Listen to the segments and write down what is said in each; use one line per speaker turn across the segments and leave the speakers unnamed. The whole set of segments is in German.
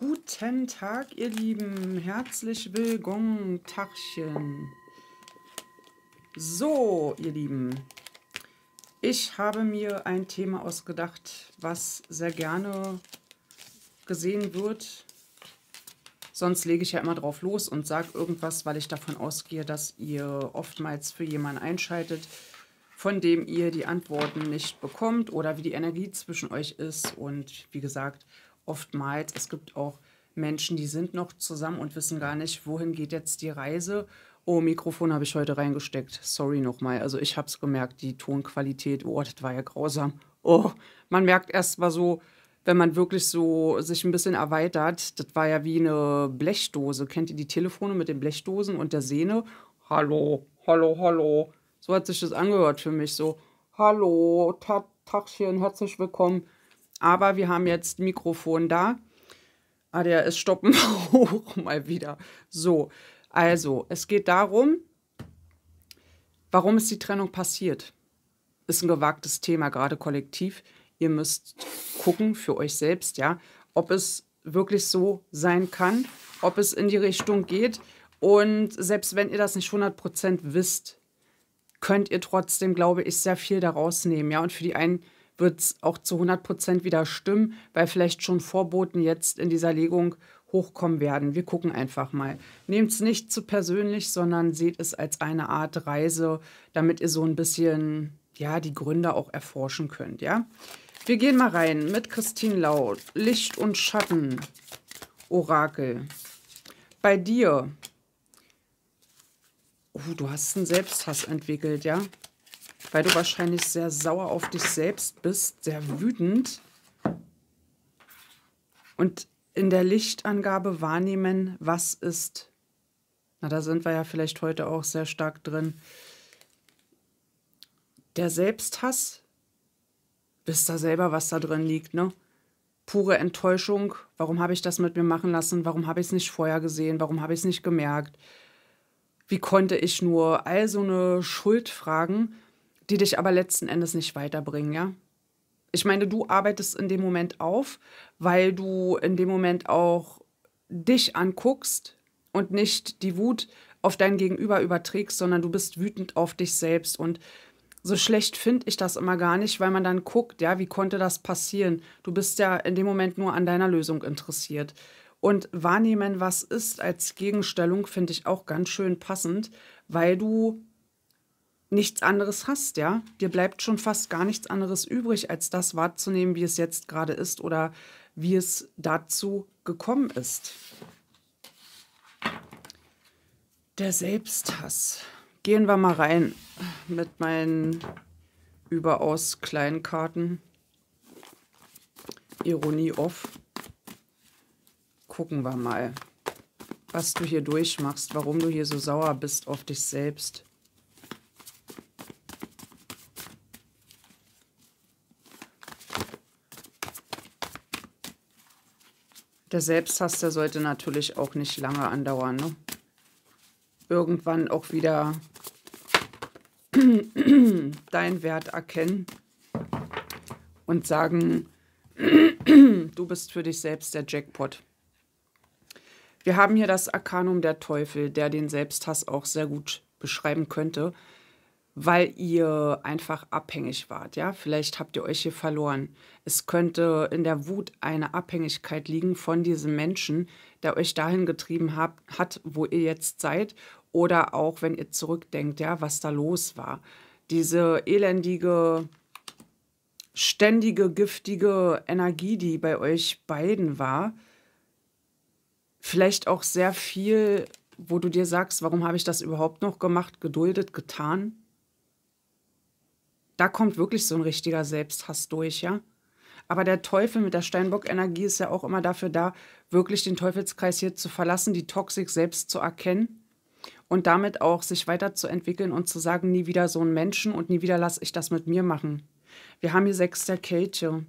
Guten Tag, ihr Lieben. Herzlich willkommen, Tachchen. So, ihr Lieben. Ich habe mir ein Thema ausgedacht, was sehr gerne gesehen wird. Sonst lege ich ja immer drauf los und sage irgendwas, weil ich davon ausgehe, dass ihr oftmals für jemanden einschaltet, von dem ihr die Antworten nicht bekommt oder wie die Energie zwischen euch ist. Und wie gesagt, oftmals. Es gibt auch Menschen, die sind noch zusammen und wissen gar nicht, wohin geht jetzt die Reise. Oh, Mikrofon habe ich heute reingesteckt. Sorry nochmal. Also ich habe es gemerkt, die Tonqualität, oh, das war ja grausam. Oh, man merkt erst mal so, wenn man wirklich so sich ein bisschen erweitert, das war ja wie eine Blechdose. Kennt ihr die Telefone mit den Blechdosen und der Sehne? Hallo, hallo, hallo. So hat sich das angehört für mich. So, hallo, Tagchen, herzlich willkommen. Aber wir haben jetzt Mikrofon da. Ah, der ist stoppen hoch mal wieder. So, also, es geht darum, warum ist die Trennung passiert? Ist ein gewagtes Thema, gerade kollektiv. Ihr müsst gucken für euch selbst, ja, ob es wirklich so sein kann, ob es in die Richtung geht. Und selbst wenn ihr das nicht 100% wisst, könnt ihr trotzdem, glaube ich, sehr viel daraus nehmen, ja. Und für die einen wird es auch zu 100 Prozent wieder stimmen, weil vielleicht schon Vorboten jetzt in dieser Legung hochkommen werden. Wir gucken einfach mal. Nehmt es nicht zu persönlich, sondern seht es als eine Art Reise, damit ihr so ein bisschen ja, die Gründe auch erforschen könnt. Ja? Wir gehen mal rein mit Christine Lau. Licht und Schatten, Orakel. Bei dir, oh, du hast einen Selbsthass entwickelt, ja? weil du wahrscheinlich sehr sauer auf dich selbst bist, sehr wütend. Und in der Lichtangabe wahrnehmen, was ist. Na, da sind wir ja vielleicht heute auch sehr stark drin. Der Selbsthass, wisst da selber, was da drin liegt, ne? Pure Enttäuschung, warum habe ich das mit mir machen lassen, warum habe ich es nicht vorher gesehen, warum habe ich es nicht gemerkt, wie konnte ich nur all so eine Schuld fragen die dich aber letzten Endes nicht weiterbringen, ja? Ich meine, du arbeitest in dem Moment auf, weil du in dem Moment auch dich anguckst und nicht die Wut auf dein Gegenüber überträgst, sondern du bist wütend auf dich selbst. Und so schlecht finde ich das immer gar nicht, weil man dann guckt, ja, wie konnte das passieren? Du bist ja in dem Moment nur an deiner Lösung interessiert. Und wahrnehmen, was ist als Gegenstellung, finde ich auch ganz schön passend, weil du nichts anderes hast, ja. Dir bleibt schon fast gar nichts anderes übrig, als das wahrzunehmen, wie es jetzt gerade ist oder wie es dazu gekommen ist. Der Selbsthass. Gehen wir mal rein mit meinen überaus kleinen Karten. Ironie off. Gucken wir mal, was du hier durchmachst, warum du hier so sauer bist auf dich selbst Der Selbsthass, der sollte natürlich auch nicht lange andauern. Ne? Irgendwann auch wieder deinen Wert erkennen und sagen, du bist für dich selbst der Jackpot. Wir haben hier das Arkanum der Teufel, der den Selbsthass auch sehr gut beschreiben könnte weil ihr einfach abhängig wart. Ja, vielleicht habt ihr euch hier verloren. Es könnte in der Wut eine Abhängigkeit liegen von diesem Menschen, der euch dahin getrieben hat, hat wo ihr jetzt seid. Oder auch, wenn ihr zurückdenkt, ja, was da los war. Diese elendige, ständige, giftige Energie, die bei euch beiden war. Vielleicht auch sehr viel wo du dir sagst, warum habe ich das überhaupt noch gemacht, geduldet, getan? da kommt wirklich so ein richtiger Selbsthass durch, ja. Aber der Teufel mit der Steinbock-Energie ist ja auch immer dafür da, wirklich den Teufelskreis hier zu verlassen, die Toxik selbst zu erkennen und damit auch sich weiterzuentwickeln und zu sagen, nie wieder so einen Menschen und nie wieder lasse ich das mit mir machen. Wir haben hier sechs der Kelche.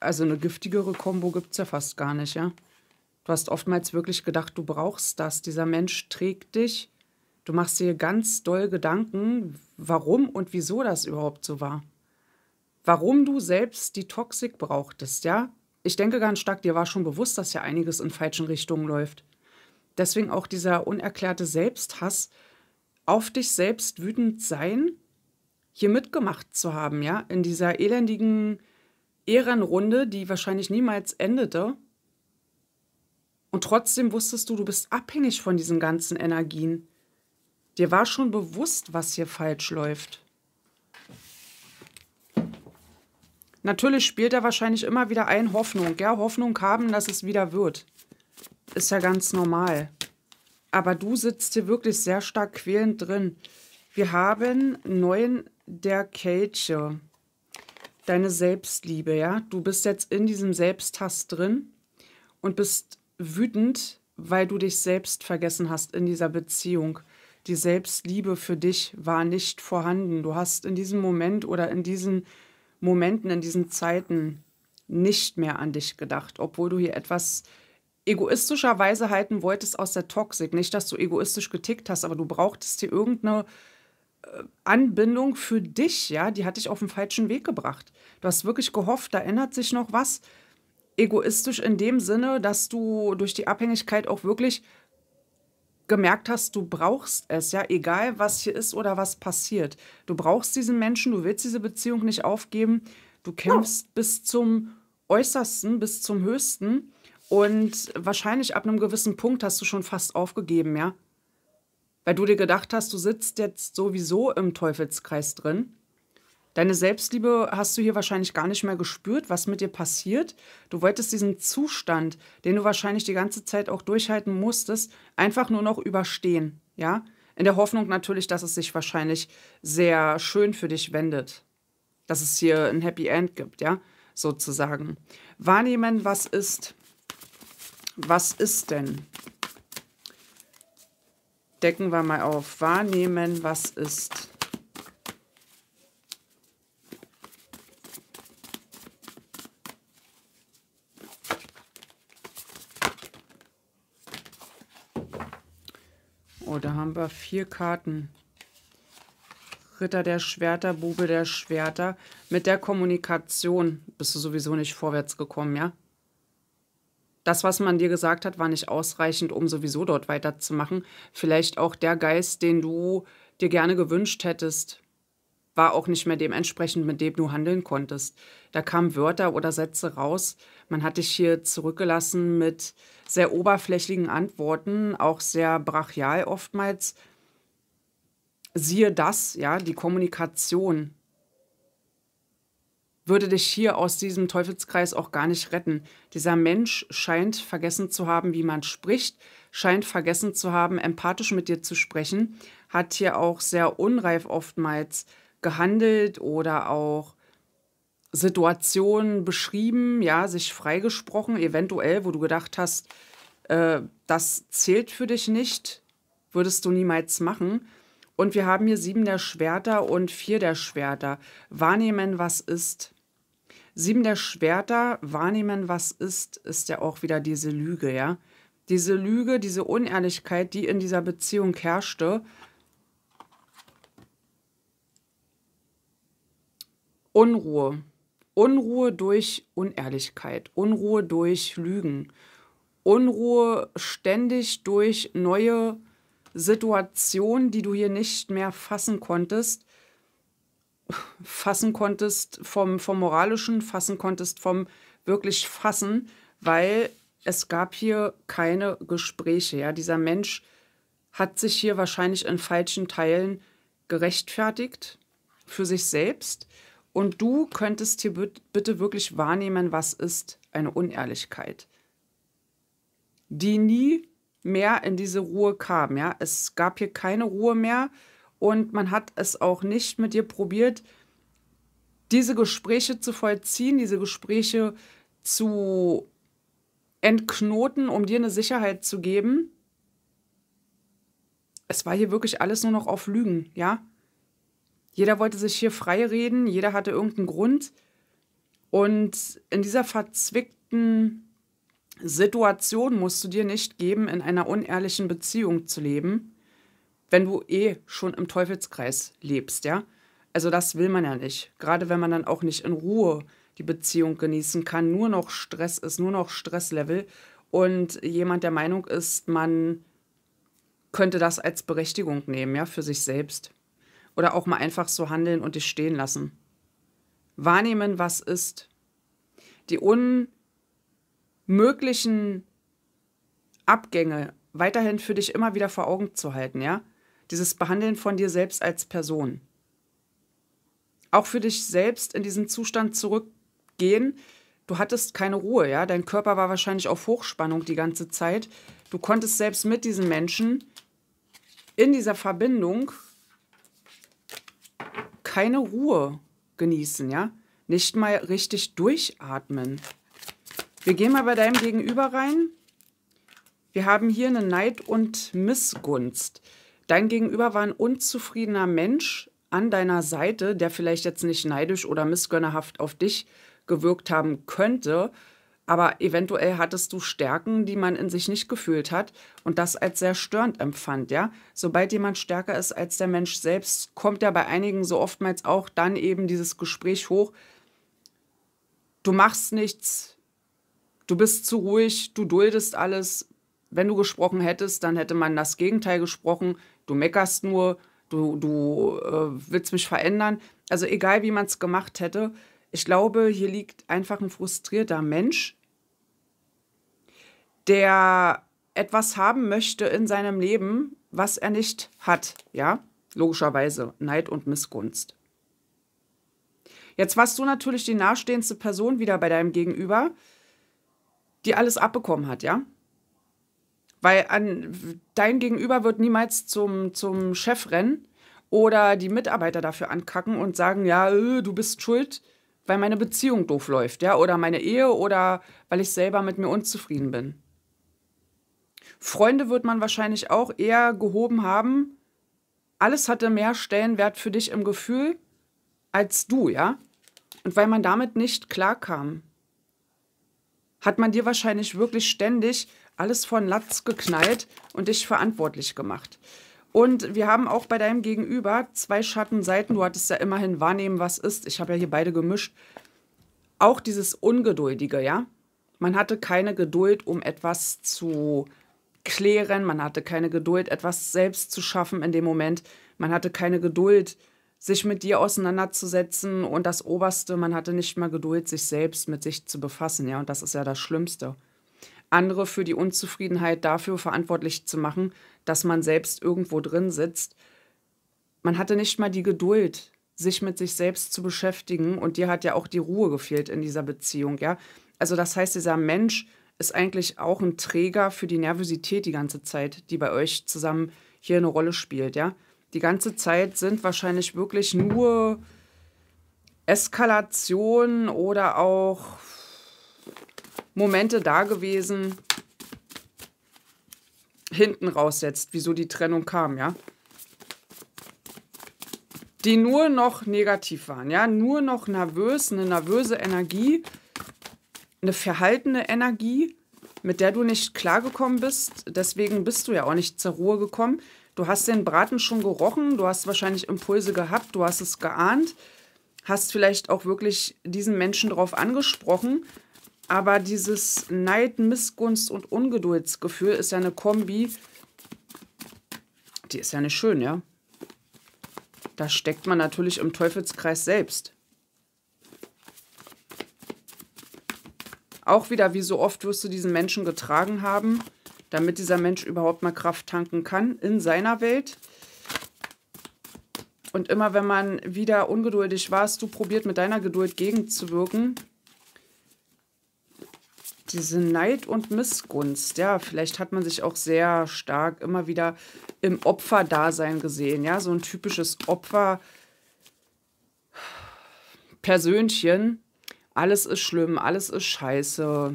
Also eine giftigere Kombo gibt es ja fast gar nicht, ja. Du hast oftmals wirklich gedacht, du brauchst das. Dieser Mensch trägt dich Du machst dir ganz doll Gedanken, warum und wieso das überhaupt so war. Warum du selbst die Toxik brauchtest, ja? Ich denke ganz stark, dir war schon bewusst, dass ja einiges in falschen Richtungen läuft. Deswegen auch dieser unerklärte Selbsthass, auf dich selbst wütend sein, hier mitgemacht zu haben, ja? In dieser elendigen Ehrenrunde, die wahrscheinlich niemals endete. Und trotzdem wusstest du, du bist abhängig von diesen ganzen Energien. Dir war schon bewusst, was hier falsch läuft. Natürlich spielt er wahrscheinlich immer wieder ein Hoffnung. Ja, Hoffnung haben, dass es wieder wird. Ist ja ganz normal. Aber du sitzt hier wirklich sehr stark quälend drin. Wir haben neun der Kelche. Deine Selbstliebe, ja. Du bist jetzt in diesem Selbsthass drin und bist wütend, weil du dich selbst vergessen hast in dieser Beziehung die Selbstliebe für dich war nicht vorhanden. Du hast in diesem Moment oder in diesen Momenten, in diesen Zeiten nicht mehr an dich gedacht, obwohl du hier etwas egoistischerweise halten wolltest aus der Toxik. Nicht, dass du egoistisch getickt hast, aber du brauchtest hier irgendeine äh, Anbindung für dich, ja, die hat dich auf den falschen Weg gebracht. Du hast wirklich gehofft, da ändert sich noch was. Egoistisch in dem Sinne, dass du durch die Abhängigkeit auch wirklich gemerkt hast, du brauchst es, ja, egal was hier ist oder was passiert. Du brauchst diesen Menschen, du willst diese Beziehung nicht aufgeben. Du kämpfst ja. bis zum Äußersten, bis zum Höchsten. Und wahrscheinlich ab einem gewissen Punkt hast du schon fast aufgegeben, ja? Weil du dir gedacht hast, du sitzt jetzt sowieso im Teufelskreis drin. Deine Selbstliebe hast du hier wahrscheinlich gar nicht mehr gespürt, was mit dir passiert. Du wolltest diesen Zustand, den du wahrscheinlich die ganze Zeit auch durchhalten musstest, einfach nur noch überstehen, ja? In der Hoffnung natürlich, dass es sich wahrscheinlich sehr schön für dich wendet. Dass es hier ein Happy End gibt, ja? Sozusagen. Wahrnehmen, was ist. Was ist denn? Decken wir mal auf. Wahrnehmen, was ist. da haben wir vier Karten. Ritter der Schwerter, Bube der Schwerter. Mit der Kommunikation bist du sowieso nicht vorwärts gekommen, ja? Das, was man dir gesagt hat, war nicht ausreichend, um sowieso dort weiterzumachen. Vielleicht auch der Geist, den du dir gerne gewünscht hättest, war auch nicht mehr dementsprechend, mit dem du handeln konntest. Da kamen Wörter oder Sätze raus, man hat dich hier zurückgelassen mit sehr oberflächlichen Antworten, auch sehr brachial oftmals. Siehe das, ja, die Kommunikation würde dich hier aus diesem Teufelskreis auch gar nicht retten. Dieser Mensch scheint vergessen zu haben, wie man spricht, scheint vergessen zu haben, empathisch mit dir zu sprechen, hat hier auch sehr unreif oftmals gehandelt oder auch Situation beschrieben, ja, sich freigesprochen, eventuell, wo du gedacht hast, äh, das zählt für dich nicht, würdest du niemals machen. Und wir haben hier sieben der Schwerter und vier der Schwerter. Wahrnehmen, was ist. Sieben der Schwerter, wahrnehmen, was ist, ist ja auch wieder diese Lüge, ja. Diese Lüge, diese Unehrlichkeit, die in dieser Beziehung herrschte. Unruhe, Unruhe durch Unehrlichkeit, Unruhe durch Lügen, Unruhe ständig durch neue Situationen, die du hier nicht mehr fassen konntest, fassen konntest vom, vom moralischen, fassen konntest vom wirklich fassen, weil es gab hier keine Gespräche. Ja? Dieser Mensch hat sich hier wahrscheinlich in falschen Teilen gerechtfertigt für sich selbst und du könntest hier bitte wirklich wahrnehmen, was ist eine Unehrlichkeit, die nie mehr in diese Ruhe kam. Ja? Es gab hier keine Ruhe mehr und man hat es auch nicht mit dir probiert, diese Gespräche zu vollziehen, diese Gespräche zu entknoten, um dir eine Sicherheit zu geben. Es war hier wirklich alles nur noch auf Lügen, ja? Jeder wollte sich hier frei reden, jeder hatte irgendeinen Grund. Und in dieser verzwickten Situation musst du dir nicht geben, in einer unehrlichen Beziehung zu leben, wenn du eh schon im Teufelskreis lebst, ja? Also das will man ja nicht. Gerade wenn man dann auch nicht in Ruhe die Beziehung genießen kann, nur noch Stress ist, nur noch Stresslevel und jemand der Meinung ist, man könnte das als Berechtigung nehmen, ja, für sich selbst oder auch mal einfach so handeln und dich stehen lassen. Wahrnehmen, was ist. Die unmöglichen Abgänge weiterhin für dich immer wieder vor Augen zu halten, ja? Dieses Behandeln von dir selbst als Person. Auch für dich selbst in diesen Zustand zurückgehen. Du hattest keine Ruhe, ja? Dein Körper war wahrscheinlich auf Hochspannung die ganze Zeit. Du konntest selbst mit diesen Menschen in dieser Verbindung keine Ruhe genießen, ja? Nicht mal richtig durchatmen. Wir gehen mal bei deinem Gegenüber rein. Wir haben hier eine Neid und Missgunst. Dein Gegenüber war ein unzufriedener Mensch an deiner Seite, der vielleicht jetzt nicht neidisch oder missgönnerhaft auf dich gewirkt haben könnte, aber eventuell hattest du Stärken, die man in sich nicht gefühlt hat und das als sehr störend empfand, ja. Sobald jemand stärker ist als der Mensch selbst, kommt ja bei einigen so oftmals auch dann eben dieses Gespräch hoch, du machst nichts, du bist zu ruhig, du duldest alles. Wenn du gesprochen hättest, dann hätte man das Gegenteil gesprochen, du meckerst nur, du, du äh, willst mich verändern. Also egal, wie man es gemacht hätte, ich glaube, hier liegt einfach ein frustrierter Mensch, der etwas haben möchte in seinem Leben, was er nicht hat. Ja, logischerweise Neid und Missgunst. Jetzt warst du natürlich die nahestehendste Person wieder bei deinem Gegenüber, die alles abbekommen hat, ja? Weil an, dein Gegenüber wird niemals zum, zum Chef rennen oder die Mitarbeiter dafür ankacken und sagen, ja, äh, du bist schuld, weil meine Beziehung doof läuft, ja, oder meine Ehe oder weil ich selber mit mir unzufrieden bin. Freunde wird man wahrscheinlich auch eher gehoben haben. Alles hatte mehr Stellenwert für dich im Gefühl als du, ja? Und weil man damit nicht klarkam, hat man dir wahrscheinlich wirklich ständig alles von Latz geknallt und dich verantwortlich gemacht. Und wir haben auch bei deinem Gegenüber zwei Schattenseiten. Du hattest ja immerhin wahrnehmen, was ist. Ich habe ja hier beide gemischt. Auch dieses Ungeduldige, ja. Man hatte keine Geduld, um etwas zu klären. Man hatte keine Geduld, etwas selbst zu schaffen in dem Moment. Man hatte keine Geduld, sich mit dir auseinanderzusetzen. Und das Oberste, man hatte nicht mal Geduld, sich selbst mit sich zu befassen, ja. Und das ist ja das Schlimmste. Andere für die Unzufriedenheit dafür verantwortlich zu machen, dass man selbst irgendwo drin sitzt. Man hatte nicht mal die Geduld, sich mit sich selbst zu beschäftigen und dir hat ja auch die Ruhe gefehlt in dieser Beziehung, ja. Also das heißt, dieser Mensch ist eigentlich auch ein Träger für die Nervosität die ganze Zeit, die bei euch zusammen hier eine Rolle spielt, ja. Die ganze Zeit sind wahrscheinlich wirklich nur Eskalationen oder auch Momente da gewesen, hinten raussetzt, wieso die Trennung kam, ja. Die nur noch negativ waren, ja, nur noch nervös, eine nervöse Energie, eine verhaltene Energie, mit der du nicht klargekommen bist. Deswegen bist du ja auch nicht zur Ruhe gekommen. Du hast den Braten schon gerochen, du hast wahrscheinlich Impulse gehabt, du hast es geahnt, hast vielleicht auch wirklich diesen Menschen drauf angesprochen aber dieses Neid, Missgunst und Ungeduldsgefühl ist ja eine Kombi, die ist ja nicht schön, ja? Da steckt man natürlich im Teufelskreis selbst. Auch wieder, wie so oft wirst du diesen Menschen getragen haben, damit dieser Mensch überhaupt mal Kraft tanken kann in seiner Welt. Und immer wenn man wieder ungeduldig warst, du probiert mit deiner Geduld gegenzuwirken, diese Neid und Missgunst, ja, vielleicht hat man sich auch sehr stark immer wieder im Opferdasein gesehen, ja, so ein typisches Opfer. Persönchen, alles ist schlimm, alles ist scheiße.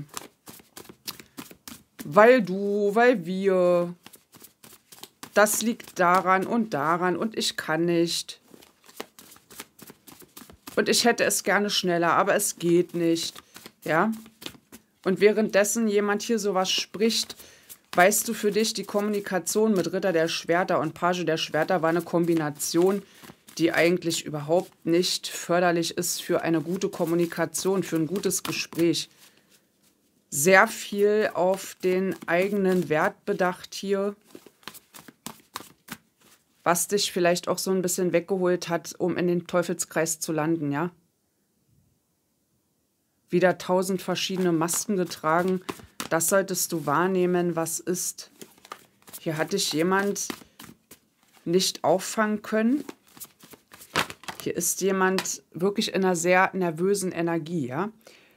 Weil du, weil wir. Das liegt daran und daran und ich kann nicht. Und ich hätte es gerne schneller, aber es geht nicht. Ja? und währenddessen jemand hier sowas spricht, weißt du für dich, die Kommunikation mit Ritter der Schwerter und Page der Schwerter war eine Kombination, die eigentlich überhaupt nicht förderlich ist für eine gute Kommunikation, für ein gutes Gespräch. Sehr viel auf den eigenen Wert bedacht hier, was dich vielleicht auch so ein bisschen weggeholt hat, um in den Teufelskreis zu landen, ja? wieder tausend verschiedene Masken getragen. Das solltest du wahrnehmen, was ist. Hier hatte ich jemand nicht auffangen können. Hier ist jemand wirklich in einer sehr nervösen Energie, ja.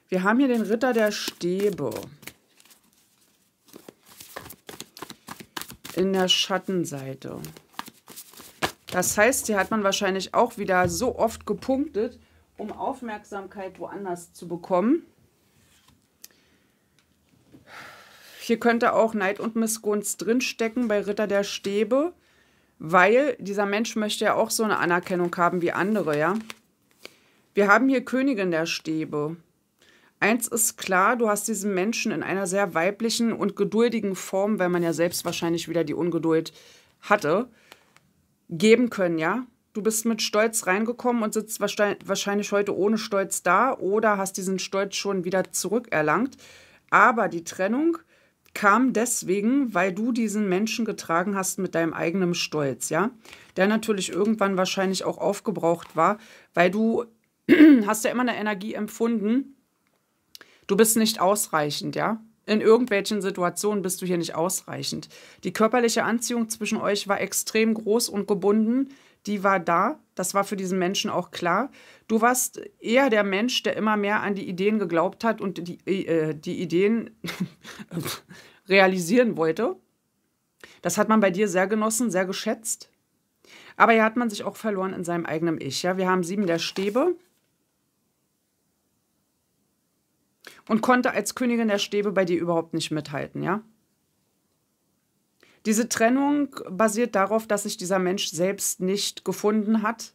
Wir haben hier den Ritter der Stäbe. In der Schattenseite. Das heißt, hier hat man wahrscheinlich auch wieder so oft gepunktet, um Aufmerksamkeit woanders zu bekommen. Hier könnte auch Neid und Missgunst drinstecken bei Ritter der Stäbe, weil dieser Mensch möchte ja auch so eine Anerkennung haben wie andere, ja. Wir haben hier Königin der Stäbe. Eins ist klar, du hast diesen Menschen in einer sehr weiblichen und geduldigen Form, weil man ja selbst wahrscheinlich wieder die Ungeduld hatte, geben können, ja du bist mit Stolz reingekommen und sitzt wahrscheinlich heute ohne Stolz da oder hast diesen Stolz schon wieder zurückerlangt. Aber die Trennung kam deswegen, weil du diesen Menschen getragen hast mit deinem eigenen Stolz, ja, der natürlich irgendwann wahrscheinlich auch aufgebraucht war, weil du hast ja immer eine Energie empfunden, du bist nicht ausreichend, ja. In irgendwelchen Situationen bist du hier nicht ausreichend. Die körperliche Anziehung zwischen euch war extrem groß und gebunden die war da. Das war für diesen Menschen auch klar. Du warst eher der Mensch, der immer mehr an die Ideen geglaubt hat und die, äh, die Ideen realisieren wollte. Das hat man bei dir sehr genossen, sehr geschätzt. Aber hier hat man sich auch verloren in seinem eigenen Ich. Ja? Wir haben sieben der Stäbe und konnte als Königin der Stäbe bei dir überhaupt nicht mithalten. Ja? Diese Trennung basiert darauf, dass sich dieser Mensch selbst nicht gefunden hat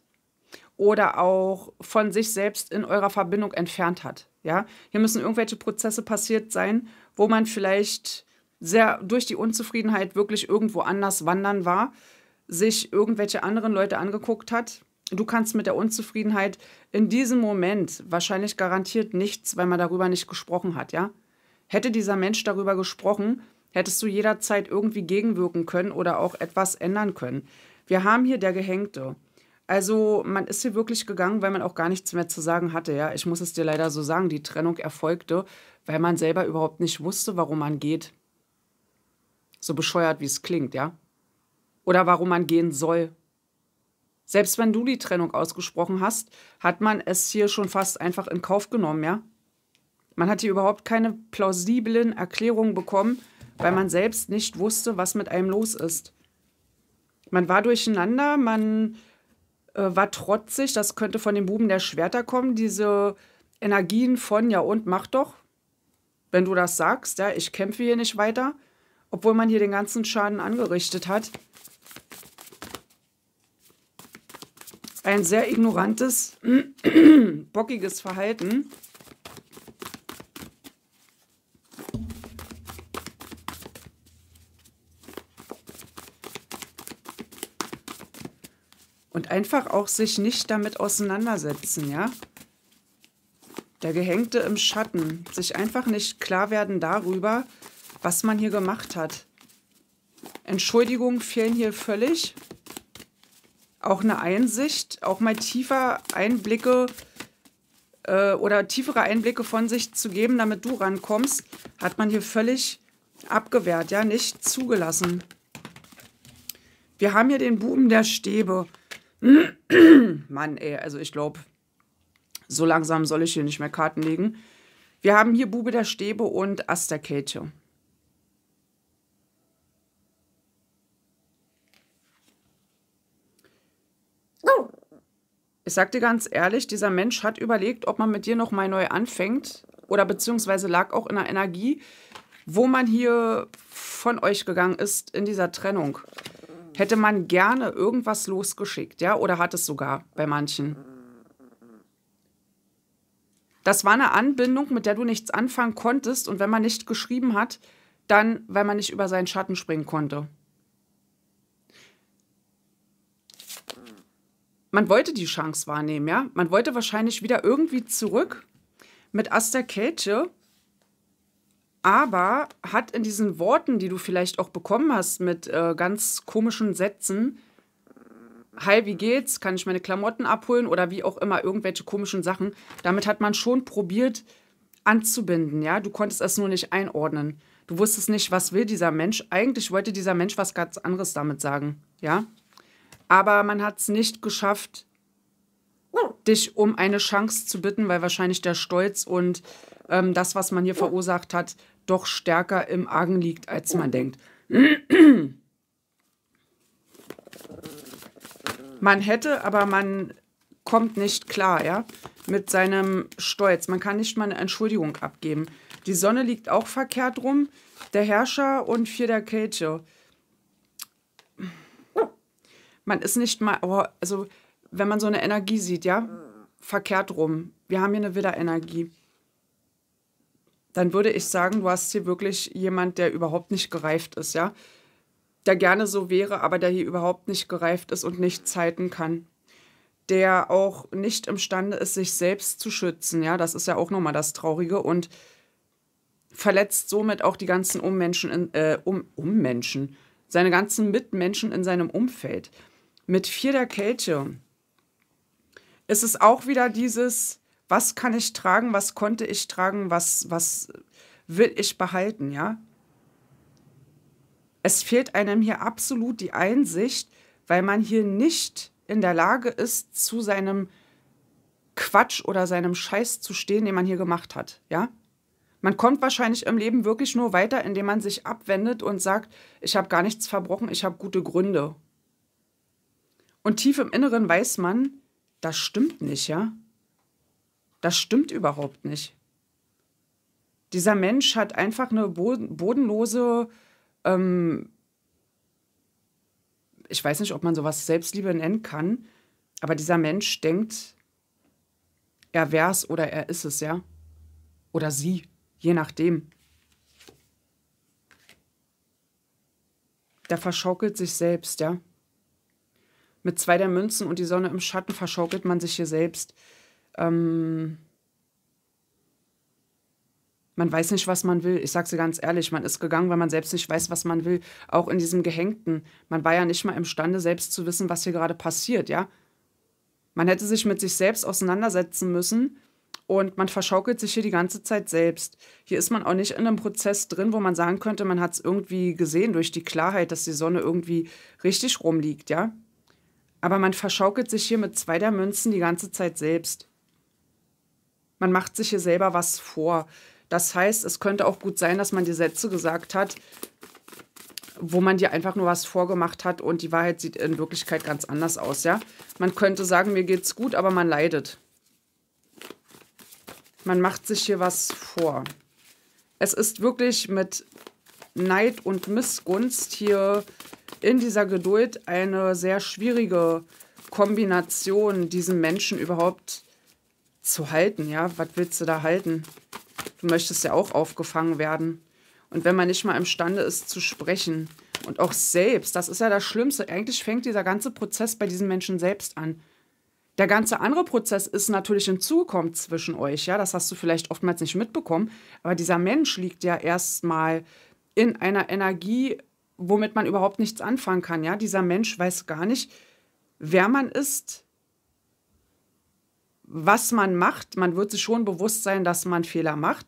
oder auch von sich selbst in eurer Verbindung entfernt hat. Ja, hier müssen irgendwelche Prozesse passiert sein, wo man vielleicht sehr durch die Unzufriedenheit wirklich irgendwo anders wandern war, sich irgendwelche anderen Leute angeguckt hat. Du kannst mit der Unzufriedenheit in diesem Moment wahrscheinlich garantiert nichts, weil man darüber nicht gesprochen hat, ja? Hätte dieser Mensch darüber gesprochen, hättest du jederzeit irgendwie gegenwirken können oder auch etwas ändern können. Wir haben hier der Gehängte. Also man ist hier wirklich gegangen, weil man auch gar nichts mehr zu sagen hatte. Ja, ich muss es dir leider so sagen, die Trennung erfolgte, weil man selber überhaupt nicht wusste, warum man geht. So bescheuert, wie es klingt, ja? Oder warum man gehen soll. Selbst wenn du die Trennung ausgesprochen hast, hat man es hier schon fast einfach in Kauf genommen, ja? Man hat hier überhaupt keine plausiblen Erklärungen bekommen, weil man selbst nicht wusste, was mit einem los ist. Man war durcheinander, man äh, war trotzig, das könnte von den Buben der Schwerter kommen, diese Energien von, ja und, mach doch, wenn du das sagst, ja, ich kämpfe hier nicht weiter, obwohl man hier den ganzen Schaden angerichtet hat. Ein sehr ignorantes, bockiges Verhalten. Und einfach auch sich nicht damit auseinandersetzen, ja? Der Gehängte im Schatten, sich einfach nicht klar werden darüber, was man hier gemacht hat. Entschuldigungen fehlen hier völlig. Auch eine Einsicht, auch mal tiefer Einblicke äh, oder tiefere Einblicke von sich zu geben, damit du rankommst, hat man hier völlig abgewehrt, ja, nicht zugelassen. Wir haben hier den Buben der Stäbe. Mann, ey, also ich glaube, so langsam soll ich hier nicht mehr Karten legen. Wir haben hier Bube der Stäbe und Asterkete. Ich sag dir ganz ehrlich, dieser Mensch hat überlegt, ob man mit dir nochmal neu anfängt. Oder beziehungsweise lag auch in der Energie, wo man hier von euch gegangen ist in dieser Trennung hätte man gerne irgendwas losgeschickt, ja, oder hat es sogar bei manchen. Das war eine Anbindung, mit der du nichts anfangen konntest und wenn man nicht geschrieben hat, dann, weil man nicht über seinen Schatten springen konnte. Man wollte die Chance wahrnehmen, ja. Man wollte wahrscheinlich wieder irgendwie zurück mit Aster Kälte aber hat in diesen Worten, die du vielleicht auch bekommen hast mit äh, ganz komischen Sätzen, Hi, wie geht's? Kann ich meine Klamotten abholen oder wie auch immer, irgendwelche komischen Sachen. Damit hat man schon probiert anzubinden, ja. Du konntest das nur nicht einordnen. Du wusstest nicht, was will dieser Mensch. Eigentlich wollte dieser Mensch was ganz anderes damit sagen, ja. Aber man hat es nicht geschafft, dich um eine Chance zu bitten, weil wahrscheinlich der Stolz und ähm, das, was man hier verursacht hat, doch stärker im Argen liegt, als man denkt. Man hätte, aber man kommt nicht klar, ja, mit seinem Stolz. Man kann nicht mal eine Entschuldigung abgeben. Die Sonne liegt auch verkehrt rum. Der Herrscher und vier der Kälte. Man ist nicht mal, oh, also wenn man so eine Energie sieht, ja, verkehrt rum. Wir haben hier eine Widerenergie. energie dann würde ich sagen, du hast hier wirklich jemand, der überhaupt nicht gereift ist, ja? Der gerne so wäre, aber der hier überhaupt nicht gereift ist und nicht zeiten kann. Der auch nicht imstande ist, sich selbst zu schützen, ja? Das ist ja auch nochmal das Traurige und verletzt somit auch die ganzen Ummenschen, in, äh, um, Ummenschen, seine ganzen Mitmenschen in seinem Umfeld. Mit vier der Kälte ist es auch wieder dieses, was kann ich tragen, was konnte ich tragen, was, was will ich behalten, ja? Es fehlt einem hier absolut die Einsicht, weil man hier nicht in der Lage ist, zu seinem Quatsch oder seinem Scheiß zu stehen, den man hier gemacht hat, ja? Man kommt wahrscheinlich im Leben wirklich nur weiter, indem man sich abwendet und sagt, ich habe gar nichts verbrochen, ich habe gute Gründe. Und tief im Inneren weiß man, das stimmt nicht, ja? Das stimmt überhaupt nicht. Dieser Mensch hat einfach eine bodenlose, ähm, ich weiß nicht, ob man sowas Selbstliebe nennen kann, aber dieser Mensch denkt, er wär's oder er ist es, ja? Oder sie, je nachdem. Der verschaukelt sich selbst, ja? Mit zwei der Münzen und die Sonne im Schatten verschaukelt man sich hier selbst ähm, man weiß nicht, was man will. Ich sage sie ganz ehrlich, man ist gegangen, weil man selbst nicht weiß, was man will. Auch in diesem Gehängten. Man war ja nicht mal imstande, selbst zu wissen, was hier gerade passiert, ja. Man hätte sich mit sich selbst auseinandersetzen müssen und man verschaukelt sich hier die ganze Zeit selbst. Hier ist man auch nicht in einem Prozess drin, wo man sagen könnte, man hat es irgendwie gesehen durch die Klarheit, dass die Sonne irgendwie richtig rumliegt, ja. Aber man verschaukelt sich hier mit zwei der Münzen die ganze Zeit selbst. Man macht sich hier selber was vor. Das heißt, es könnte auch gut sein, dass man die Sätze gesagt hat, wo man dir einfach nur was vorgemacht hat und die Wahrheit sieht in Wirklichkeit ganz anders aus, ja? Man könnte sagen, mir geht's gut, aber man leidet. Man macht sich hier was vor. Es ist wirklich mit Neid und Missgunst hier in dieser Geduld eine sehr schwierige Kombination, diesen Menschen überhaupt zu halten, ja? Was willst du da halten? Du möchtest ja auch aufgefangen werden. Und wenn man nicht mal imstande ist zu sprechen und auch selbst, das ist ja das Schlimmste. Eigentlich fängt dieser ganze Prozess bei diesen Menschen selbst an. Der ganze andere Prozess ist natürlich hinzugekommen zwischen euch, ja, das hast du vielleicht oftmals nicht mitbekommen, aber dieser Mensch liegt ja erstmal in einer Energie, womit man überhaupt nichts anfangen kann, ja. Dieser Mensch weiß gar nicht, wer man ist, was man macht. Man wird sich schon bewusst sein, dass man Fehler macht,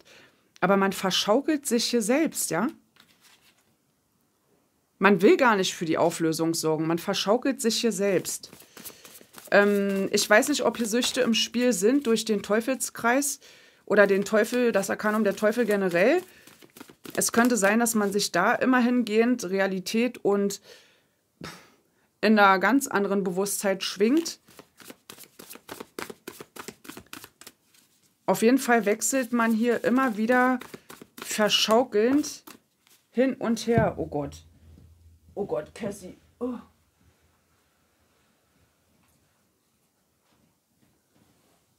aber man verschaukelt sich hier selbst, ja? Man will gar nicht für die Auflösung sorgen, man verschaukelt sich hier selbst. Ähm, ich weiß nicht, ob hier Süchte im Spiel sind durch den Teufelskreis oder den Teufel, das Arcanum der Teufel generell. Es könnte sein, dass man sich da immerhin gehend Realität und in einer ganz anderen Bewusstheit schwingt Auf jeden Fall wechselt man hier immer wieder verschaukelnd hin und her. Oh Gott. Oh Gott, Cassie. Oh.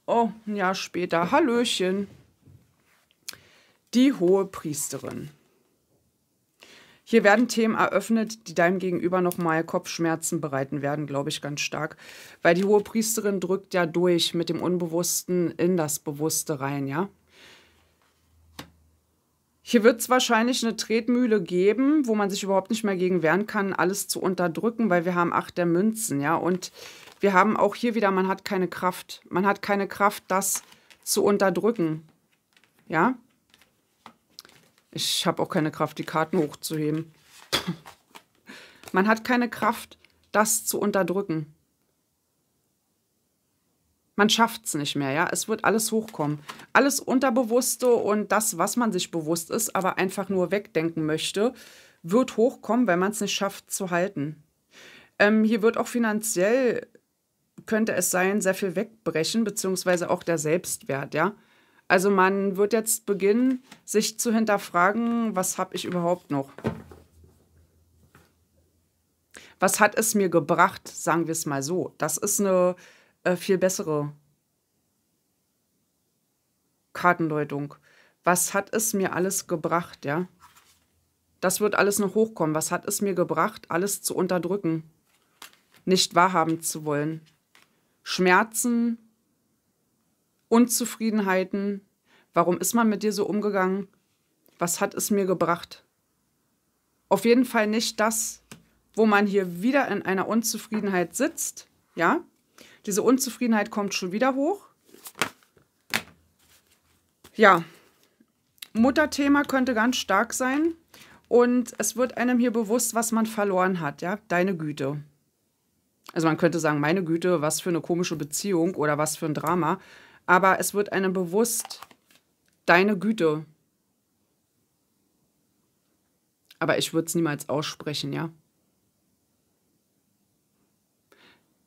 Oh, ein Jahr später. Hallöchen. Die hohe Priesterin. Hier werden Themen eröffnet, die deinem Gegenüber nochmal Kopfschmerzen bereiten werden, glaube ich, ganz stark. Weil die hohe Priesterin drückt ja durch mit dem Unbewussten in das Bewusste rein, ja? Hier wird es wahrscheinlich eine Tretmühle geben, wo man sich überhaupt nicht mehr gegen wehren kann, alles zu unterdrücken, weil wir haben acht der Münzen, ja. Und wir haben auch hier wieder, man hat keine Kraft. Man hat keine Kraft, das zu unterdrücken, ja. Ich habe auch keine Kraft, die Karten hochzuheben. Man hat keine Kraft, das zu unterdrücken. Man schafft es nicht mehr, ja. Es wird alles hochkommen. Alles Unterbewusste und das, was man sich bewusst ist, aber einfach nur wegdenken möchte, wird hochkommen, weil man es nicht schafft zu halten. Ähm, hier wird auch finanziell, könnte es sein, sehr viel wegbrechen, beziehungsweise auch der Selbstwert, ja. Also man wird jetzt beginnen, sich zu hinterfragen, was habe ich überhaupt noch? Was hat es mir gebracht, sagen wir es mal so. Das ist eine äh, viel bessere Kartendeutung. Was hat es mir alles gebracht, ja? Das wird alles noch hochkommen. Was hat es mir gebracht, alles zu unterdrücken, nicht wahrhaben zu wollen? Schmerzen, Unzufriedenheiten. Warum ist man mit dir so umgegangen? Was hat es mir gebracht? Auf jeden Fall nicht das, wo man hier wieder in einer Unzufriedenheit sitzt. Ja, diese Unzufriedenheit kommt schon wieder hoch. Ja, Mutterthema könnte ganz stark sein. Und es wird einem hier bewusst, was man verloren hat. Ja, deine Güte. Also man könnte sagen, meine Güte, was für eine komische Beziehung oder was für ein Drama aber es wird einem bewusst, deine Güte. Aber ich würde es niemals aussprechen, ja?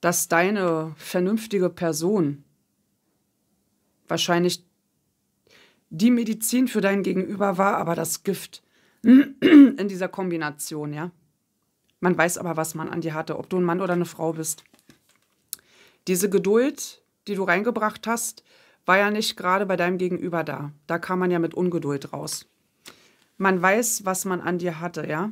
Dass deine vernünftige Person wahrscheinlich die Medizin für dein Gegenüber war, aber das Gift in dieser Kombination, ja? Man weiß aber, was man an dir hatte, ob du ein Mann oder eine Frau bist. Diese Geduld die du reingebracht hast, war ja nicht gerade bei deinem Gegenüber da. Da kam man ja mit Ungeduld raus. Man weiß, was man an dir hatte, ja?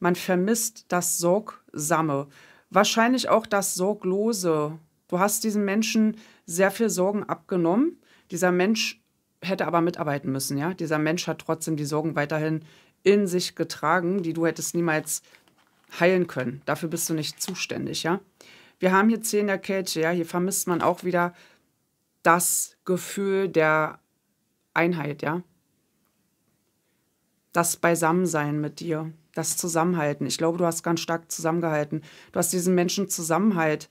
Man vermisst das Sorgsame, wahrscheinlich auch das Sorglose. Du hast diesem Menschen sehr viel Sorgen abgenommen. Dieser Mensch hätte aber mitarbeiten müssen, ja? Dieser Mensch hat trotzdem die Sorgen weiterhin in sich getragen, die du hättest niemals heilen können. Dafür bist du nicht zuständig, ja? wir haben hier Zehn der Kelche, ja, hier vermisst man auch wieder das Gefühl der Einheit, ja. Das Beisammensein mit dir, das Zusammenhalten. Ich glaube, du hast ganz stark zusammengehalten. Du hast diesen Menschen Zusammenhalt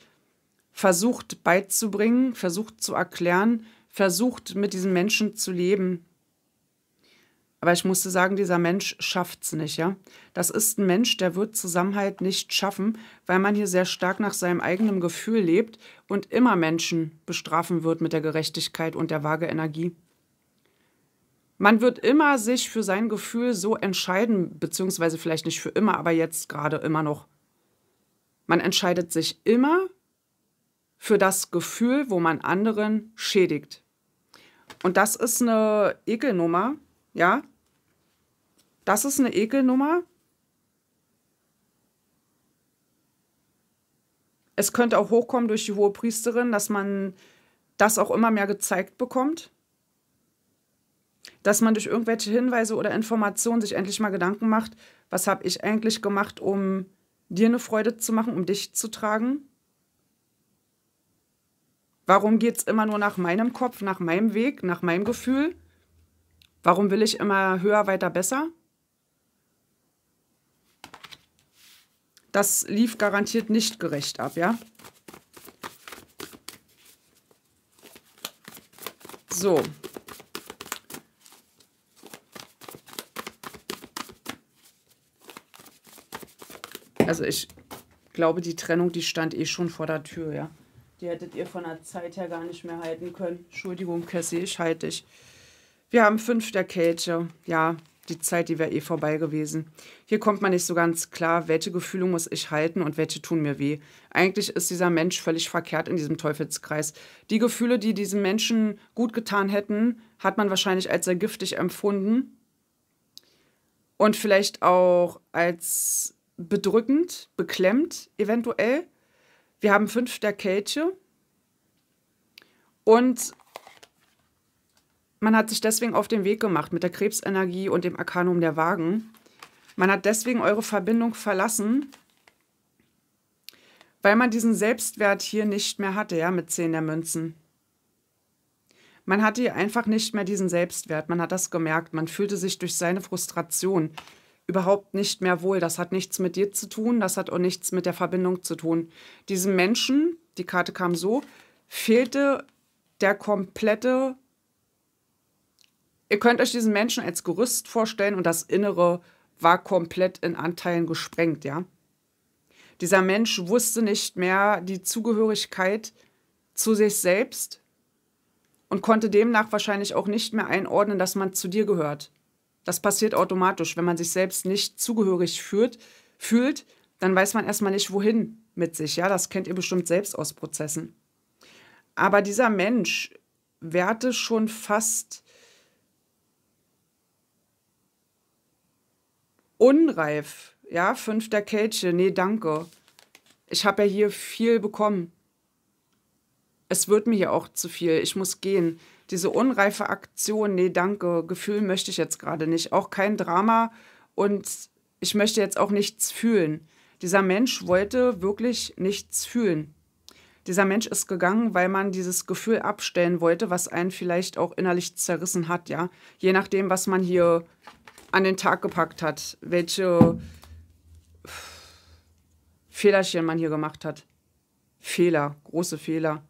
versucht beizubringen, versucht zu erklären, versucht mit diesen Menschen zu leben. Aber ich musste sagen, dieser Mensch schafft es nicht, ja. Das ist ein Mensch, der wird Zusammenhalt nicht schaffen, weil man hier sehr stark nach seinem eigenen Gefühl lebt und immer Menschen bestrafen wird mit der Gerechtigkeit und der vage Energie. Man wird immer sich für sein Gefühl so entscheiden, beziehungsweise vielleicht nicht für immer, aber jetzt gerade immer noch. Man entscheidet sich immer für das Gefühl, wo man anderen schädigt. Und das ist eine Ekelnummer, ja, das ist eine Ekelnummer. Es könnte auch hochkommen durch die hohe Priesterin, dass man das auch immer mehr gezeigt bekommt. Dass man durch irgendwelche Hinweise oder Informationen sich endlich mal Gedanken macht, was habe ich eigentlich gemacht, um dir eine Freude zu machen, um dich zu tragen? Warum geht es immer nur nach meinem Kopf, nach meinem Weg, nach meinem Gefühl? Warum will ich immer höher, weiter, besser? Das lief garantiert nicht gerecht ab, ja. So. Also ich glaube, die Trennung, die stand eh schon vor der Tür, ja. Die hättet ihr von der Zeit her gar nicht mehr halten können. Entschuldigung, Cassie, ich halte dich. Wir haben fünf der Kelche. Ja, die Zeit, die wäre eh vorbei gewesen. Hier kommt man nicht so ganz klar, welche Gefühle muss ich halten und welche tun mir weh. Eigentlich ist dieser Mensch völlig verkehrt in diesem Teufelskreis. Die Gefühle, die diesem Menschen gut getan hätten, hat man wahrscheinlich als sehr giftig empfunden und vielleicht auch als bedrückend, beklemmt eventuell. Wir haben fünf der Kelche und man hat sich deswegen auf den Weg gemacht mit der Krebsenergie und dem Arkanum der Wagen. Man hat deswegen eure Verbindung verlassen, weil man diesen Selbstwert hier nicht mehr hatte, ja, mit zehn der Münzen. Man hatte hier einfach nicht mehr diesen Selbstwert. Man hat das gemerkt. Man fühlte sich durch seine Frustration überhaupt nicht mehr wohl. Das hat nichts mit dir zu tun. Das hat auch nichts mit der Verbindung zu tun. Diesem Menschen, die Karte kam so, fehlte der komplette Ihr könnt euch diesen Menschen als Gerüst vorstellen und das Innere war komplett in Anteilen gesprengt, ja. Dieser Mensch wusste nicht mehr die Zugehörigkeit zu sich selbst und konnte demnach wahrscheinlich auch nicht mehr einordnen, dass man zu dir gehört. Das passiert automatisch. Wenn man sich selbst nicht zugehörig führt, fühlt, dann weiß man erstmal nicht, wohin mit sich. Ja, das kennt ihr bestimmt selbst aus Prozessen. Aber dieser Mensch währte schon fast unreif. Ja, fünfter Kelche. Nee, danke. Ich habe ja hier viel bekommen. Es wird mir hier auch zu viel. Ich muss gehen. Diese unreife Aktion, nee, danke. Gefühl möchte ich jetzt gerade nicht. Auch kein Drama und ich möchte jetzt auch nichts fühlen. Dieser Mensch wollte wirklich nichts fühlen. Dieser Mensch ist gegangen, weil man dieses Gefühl abstellen wollte, was einen vielleicht auch innerlich zerrissen hat, ja. Je nachdem, was man hier an den Tag gepackt hat, welche Fehlerchen man hier gemacht hat. Fehler, große Fehler.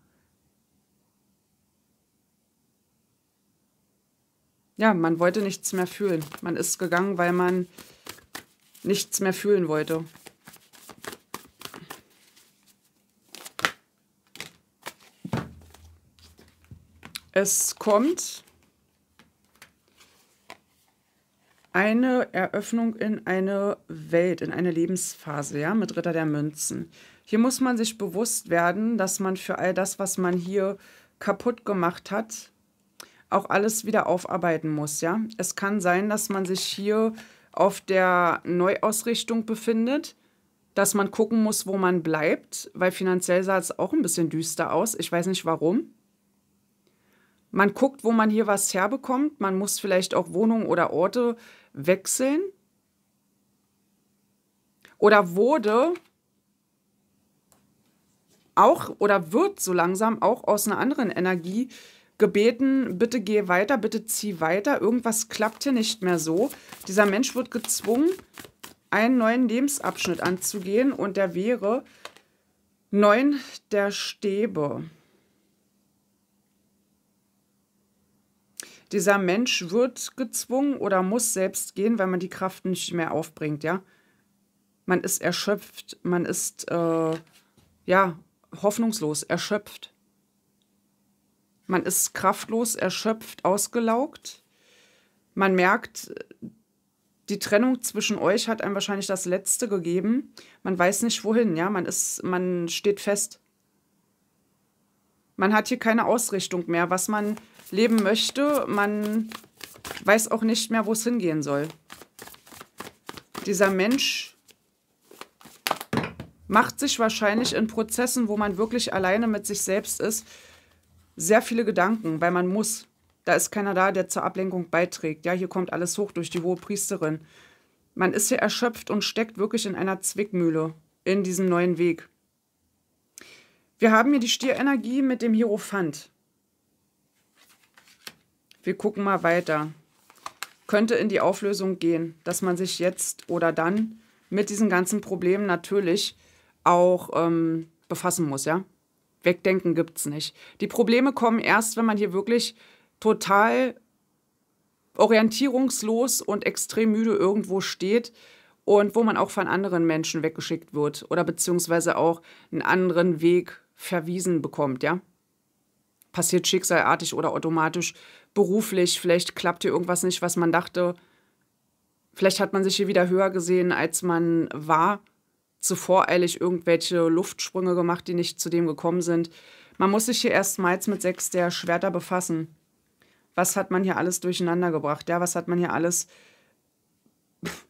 Ja, man wollte nichts mehr fühlen. Man ist gegangen, weil man nichts mehr fühlen wollte. Es kommt eine Eröffnung in eine Welt, in eine Lebensphase, ja, mit Ritter der Münzen. Hier muss man sich bewusst werden, dass man für all das, was man hier kaputt gemacht hat, auch alles wieder aufarbeiten muss, ja. Es kann sein, dass man sich hier auf der Neuausrichtung befindet, dass man gucken muss, wo man bleibt, weil finanziell sah es auch ein bisschen düster aus. Ich weiß nicht warum. Man guckt, wo man hier was herbekommt. Man muss vielleicht auch Wohnungen oder Orte wechseln? Oder wurde auch oder wird so langsam auch aus einer anderen Energie gebeten, bitte geh weiter, bitte zieh weiter, irgendwas klappt hier nicht mehr so. Dieser Mensch wird gezwungen, einen neuen Lebensabschnitt anzugehen und der wäre neun der Stäbe. dieser Mensch wird gezwungen oder muss selbst gehen, weil man die Kraft nicht mehr aufbringt, ja. Man ist erschöpft, man ist, äh, ja, hoffnungslos, erschöpft. Man ist kraftlos, erschöpft, ausgelaugt. Man merkt, die Trennung zwischen euch hat einem wahrscheinlich das Letzte gegeben. Man weiß nicht wohin, ja, man ist, man steht fest. Man hat hier keine Ausrichtung mehr, was man leben möchte. Man weiß auch nicht mehr, wo es hingehen soll. Dieser Mensch macht sich wahrscheinlich in Prozessen, wo man wirklich alleine mit sich selbst ist, sehr viele Gedanken, weil man muss. Da ist keiner da, der zur Ablenkung beiträgt. Ja, hier kommt alles hoch durch die hohe Priesterin. Man ist hier erschöpft und steckt wirklich in einer Zwickmühle, in diesem neuen Weg. Wir haben hier die Stierenergie mit dem Hierophant wir gucken mal weiter. Könnte in die Auflösung gehen, dass man sich jetzt oder dann mit diesen ganzen Problemen natürlich auch ähm, befassen muss, ja? Wegdenken gibt es nicht. Die Probleme kommen erst, wenn man hier wirklich total orientierungslos und extrem müde irgendwo steht und wo man auch von anderen Menschen weggeschickt wird oder beziehungsweise auch einen anderen Weg verwiesen bekommt, ja? Passiert schicksalartig oder automatisch, beruflich, vielleicht klappt hier irgendwas nicht, was man dachte. Vielleicht hat man sich hier wieder höher gesehen, als man war, Zuvor voreilig irgendwelche Luftsprünge gemacht, die nicht zu dem gekommen sind. Man muss sich hier erstmals mit sechs der Schwerter befassen. Was hat man hier alles durcheinander gebracht? Ja, was hat man hier alles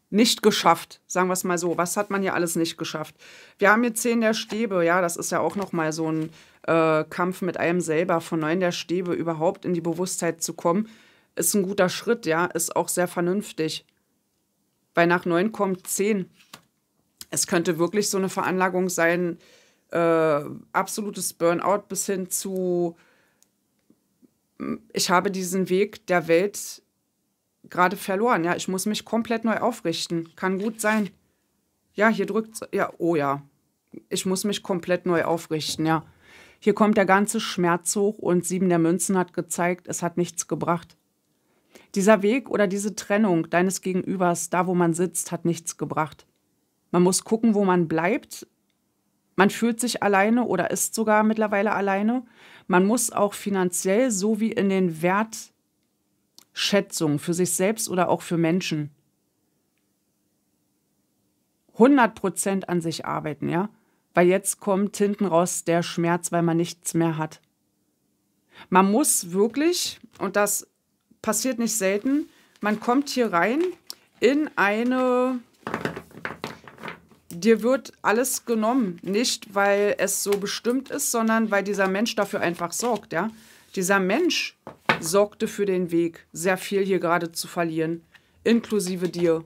nicht geschafft? Sagen wir es mal so. Was hat man hier alles nicht geschafft? Wir haben hier zehn der Stäbe. Ja, das ist ja auch nochmal so ein äh, Kampf mit einem selber, von neuen der Stäbe überhaupt in die Bewusstheit zu kommen, ist ein guter Schritt, ja, ist auch sehr vernünftig. Weil nach neun kommt zehn. Es könnte wirklich so eine Veranlagung sein, äh, absolutes Burnout bis hin zu, ich habe diesen Weg der Welt gerade verloren. Ja, ich muss mich komplett neu aufrichten. Kann gut sein. Ja, hier drückt ja, oh ja. Ich muss mich komplett neu aufrichten, ja. Hier kommt der ganze Schmerz hoch und Sieben der Münzen hat gezeigt, es hat nichts gebracht. Dieser Weg oder diese Trennung deines Gegenübers, da wo man sitzt, hat nichts gebracht. Man muss gucken, wo man bleibt. Man fühlt sich alleine oder ist sogar mittlerweile alleine. Man muss auch finanziell sowie in den Wertschätzungen für sich selbst oder auch für Menschen 100 an sich arbeiten, ja weil jetzt kommt hinten raus der Schmerz, weil man nichts mehr hat. Man muss wirklich, und das passiert nicht selten, man kommt hier rein in eine, dir wird alles genommen, nicht weil es so bestimmt ist, sondern weil dieser Mensch dafür einfach sorgt, ja. Dieser Mensch sorgte für den Weg, sehr viel hier gerade zu verlieren, inklusive dir.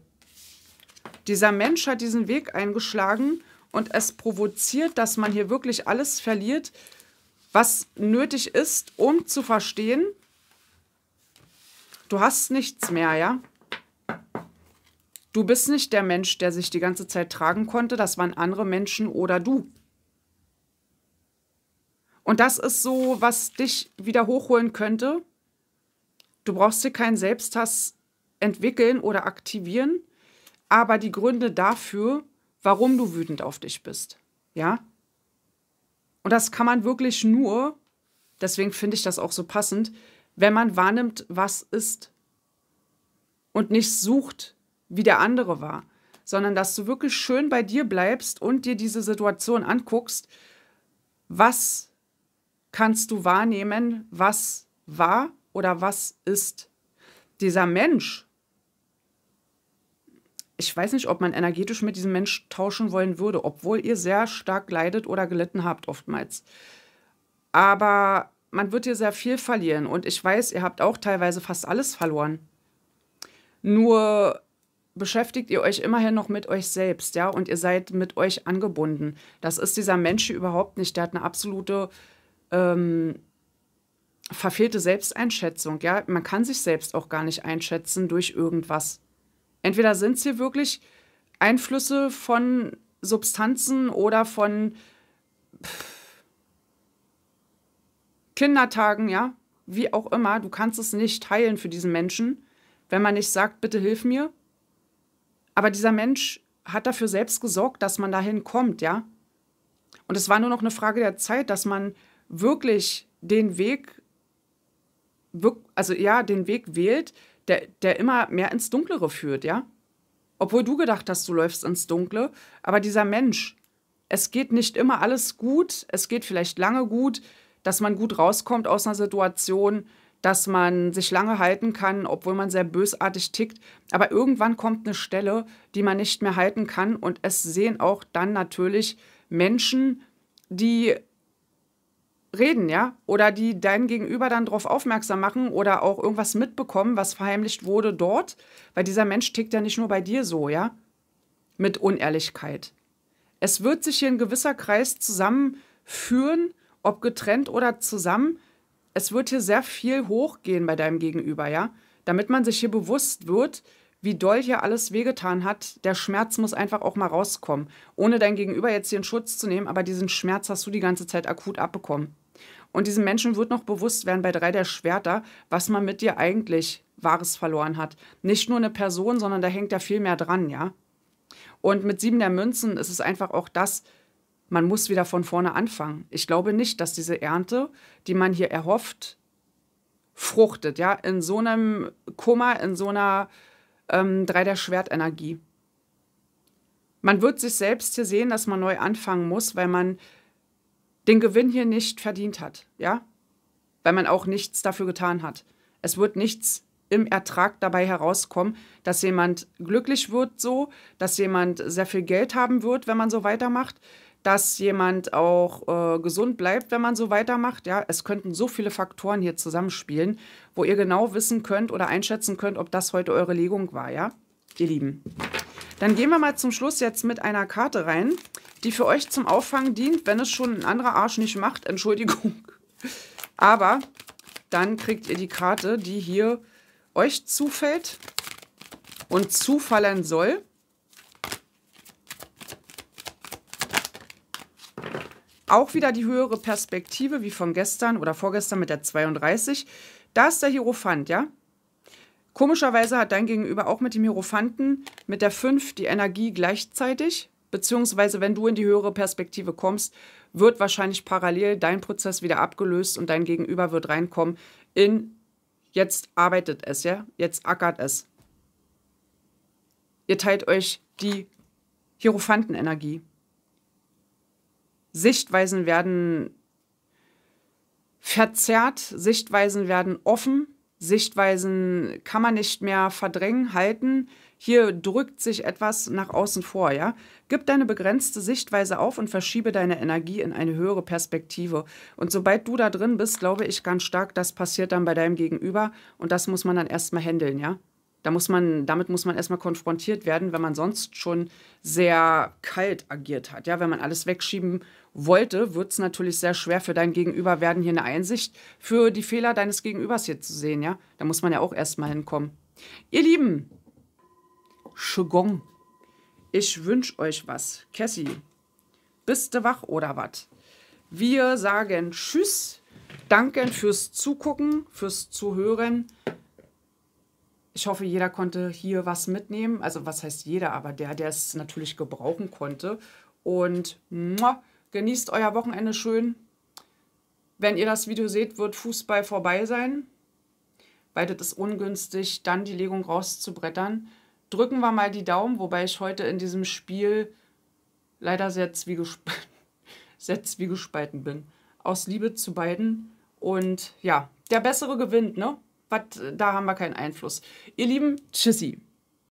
Dieser Mensch hat diesen Weg eingeschlagen und es provoziert, dass man hier wirklich alles verliert, was nötig ist, um zu verstehen, du hast nichts mehr, ja? Du bist nicht der Mensch, der sich die ganze Zeit tragen konnte, das waren andere Menschen oder du. Und das ist so, was dich wieder hochholen könnte. Du brauchst dir keinen Selbsthass entwickeln oder aktivieren, aber die Gründe dafür warum du wütend auf dich bist. Ja? Und das kann man wirklich nur, deswegen finde ich das auch so passend, wenn man wahrnimmt, was ist. Und nicht sucht, wie der andere war, sondern dass du wirklich schön bei dir bleibst und dir diese Situation anguckst, was kannst du wahrnehmen, was war oder was ist. Dieser Mensch ich weiß nicht, ob man energetisch mit diesem Mensch tauschen wollen würde, obwohl ihr sehr stark leidet oder gelitten habt oftmals. Aber man wird hier sehr viel verlieren und ich weiß, ihr habt auch teilweise fast alles verloren. Nur beschäftigt ihr euch immerhin noch mit euch selbst, ja, und ihr seid mit euch angebunden. Das ist dieser Mensch überhaupt nicht. Der hat eine absolute ähm, verfehlte Selbsteinschätzung, ja. Man kann sich selbst auch gar nicht einschätzen durch irgendwas. Entweder sind es hier wirklich Einflüsse von Substanzen oder von Kindertagen, ja, wie auch immer. Du kannst es nicht heilen für diesen Menschen, wenn man nicht sagt, bitte hilf mir. Aber dieser Mensch hat dafür selbst gesorgt, dass man dahin kommt, ja. Und es war nur noch eine Frage der Zeit, dass man wirklich den Weg, also ja, den Weg wählt, der, der immer mehr ins Dunklere führt, ja? Obwohl du gedacht hast, du läufst ins Dunkle, aber dieser Mensch, es geht nicht immer alles gut, es geht vielleicht lange gut, dass man gut rauskommt aus einer Situation, dass man sich lange halten kann, obwohl man sehr bösartig tickt. Aber irgendwann kommt eine Stelle, die man nicht mehr halten kann. Und es sehen auch dann natürlich Menschen, die reden, ja? Oder die dein Gegenüber dann darauf aufmerksam machen oder auch irgendwas mitbekommen, was verheimlicht wurde dort. Weil dieser Mensch tickt ja nicht nur bei dir so, ja? Mit Unehrlichkeit. Es wird sich hier ein gewisser Kreis zusammenführen, ob getrennt oder zusammen. Es wird hier sehr viel hochgehen bei deinem Gegenüber, ja? Damit man sich hier bewusst wird, wie doll hier alles wehgetan hat. Der Schmerz muss einfach auch mal rauskommen. Ohne dein Gegenüber jetzt hier in Schutz zu nehmen, aber diesen Schmerz hast du die ganze Zeit akut abbekommen. Und diesem Menschen wird noch bewusst werden bei drei der Schwerter, was man mit dir eigentlich Wahres verloren hat. Nicht nur eine Person, sondern da hängt ja viel mehr dran, ja. Und mit sieben der Münzen ist es einfach auch das, man muss wieder von vorne anfangen. Ich glaube nicht, dass diese Ernte, die man hier erhofft, fruchtet, ja, in so einem Kummer, in so einer ähm, Drei der Schwertenergie. Man wird sich selbst hier sehen, dass man neu anfangen muss, weil man den Gewinn hier nicht verdient hat, ja? Weil man auch nichts dafür getan hat. Es wird nichts im Ertrag dabei herauskommen, dass jemand glücklich wird so, dass jemand sehr viel Geld haben wird, wenn man so weitermacht, dass jemand auch äh, gesund bleibt, wenn man so weitermacht. Ja, es könnten so viele Faktoren hier zusammenspielen, wo ihr genau wissen könnt oder einschätzen könnt, ob das heute eure Legung war, ja? Ihr Lieben. Dann gehen wir mal zum Schluss jetzt mit einer Karte rein, die für euch zum Auffangen dient, wenn es schon ein anderer Arsch nicht macht. Entschuldigung. Aber dann kriegt ihr die Karte, die hier euch zufällt und zufallen soll. Auch wieder die höhere Perspektive, wie von gestern oder vorgestern mit der 32. Da ist der Hierophant, ja? Komischerweise hat dein Gegenüber auch mit dem Hierophanten mit der 5 die Energie gleichzeitig, beziehungsweise wenn du in die höhere Perspektive kommst, wird wahrscheinlich parallel dein Prozess wieder abgelöst und dein Gegenüber wird reinkommen in jetzt arbeitet es, ja, jetzt ackert es. Ihr teilt euch die Hierophantenenergie. Sichtweisen werden verzerrt, Sichtweisen werden offen Sichtweisen kann man nicht mehr verdrängen, halten. Hier drückt sich etwas nach außen vor, ja? Gib deine begrenzte Sichtweise auf und verschiebe deine Energie in eine höhere Perspektive. Und sobald du da drin bist, glaube ich ganz stark, das passiert dann bei deinem Gegenüber und das muss man dann erstmal handeln, ja? Da muss man, damit muss man erstmal konfrontiert werden, wenn man sonst schon sehr kalt agiert hat, ja? Wenn man alles wegschieben wollte, wird es natürlich sehr schwer für dein Gegenüber werden, hier eine Einsicht für die Fehler deines Gegenübers hier zu sehen, ja? Da muss man ja auch erstmal hinkommen. Ihr Lieben, Qigong, ich wünsche euch was. Cassie, bist du wach oder was? Wir sagen Tschüss, danken fürs Zugucken, fürs Zuhören. Ich hoffe, jeder konnte hier was mitnehmen. Also was heißt jeder, aber der, der es natürlich gebrauchen konnte. Und muah, Genießt euer Wochenende schön. Wenn ihr das Video seht, wird Fußball vorbei sein. Beides ist ungünstig, dann die Legung rauszubrettern. Drücken wir mal die Daumen, wobei ich heute in diesem Spiel leider sehr, zwiegesp sehr zwiegespalten bin. Aus Liebe zu beiden. Und ja, der Bessere gewinnt, ne? But, da haben wir keinen Einfluss. Ihr Lieben, tschüssi.